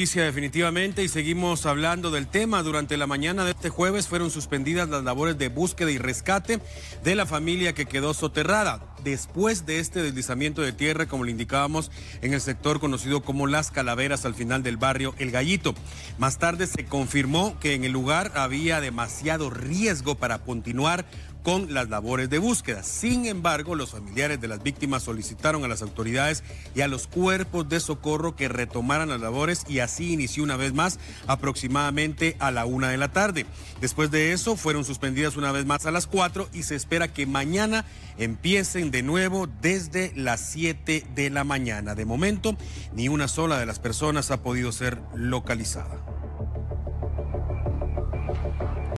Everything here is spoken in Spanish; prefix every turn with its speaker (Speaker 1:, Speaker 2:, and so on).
Speaker 1: definitivamente y seguimos hablando del tema. Durante la mañana de este jueves fueron suspendidas las labores de búsqueda y rescate de la familia que quedó soterrada después de este deslizamiento de tierra, como lo indicábamos, en el sector conocido como Las Calaveras al final del barrio El Gallito. Más tarde se confirmó que en el lugar había demasiado riesgo para continuar con las labores de búsqueda. Sin embargo, los familiares de las víctimas solicitaron a las autoridades y a los cuerpos de socorro que retomaran las labores y así inició una vez más aproximadamente a la una de la tarde. Después de eso fueron suspendidas una vez más a las cuatro y se espera que mañana empiecen de nuevo desde las siete de la mañana. De momento, ni una sola de las personas ha podido ser localizada.